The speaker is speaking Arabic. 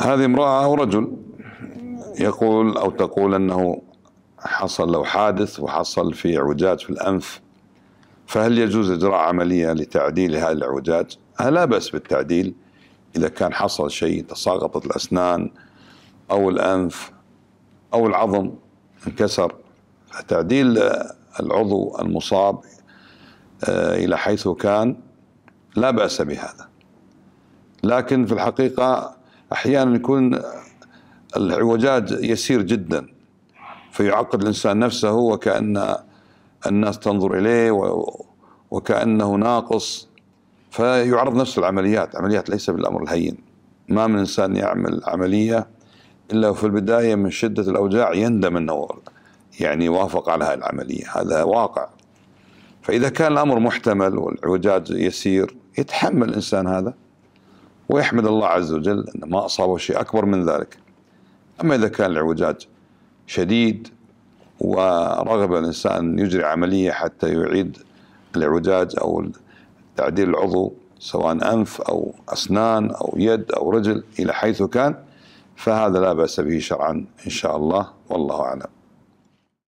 هذه امرأة أو رجل يقول أو تقول أنه حصل له حادث وحصل في عوجات في الأنف فهل يجوز إجراء عملية لتعديل هذا العوجات؟ لا بأس بالتعديل إذا كان حصل شيء تساقطت الأسنان أو الأنف أو العظم انكسر تعديل العضو المصاب آه، إلى حيث كان لا بأس بهذا لكن في الحقيقة احيانا يكون العوجاج يسير جدا فيعقد الانسان نفسه وكان الناس تنظر اليه وكانه ناقص فيعرض نفسه العمليات عمليات ليس بالامر الهين ما من انسان يعمل عمليه الا وفي البدايه من شده الاوجاع يندم انه يعني وافق على هذه العمليه هذا واقع فاذا كان الامر محتمل والعوجاج يسير يتحمل الانسان هذا ويحمد الله عز وجل أن ما أصابه شيء أكبر من ذلك أما إذا كان العوجاج شديد ورغب الإنسان يجري عملية حتى يعيد العوجاج أو تعديل العضو سواء أنف أو أسنان أو يد أو رجل إلى حيث كان فهذا لا بأس به شرعا إن شاء الله والله أعلم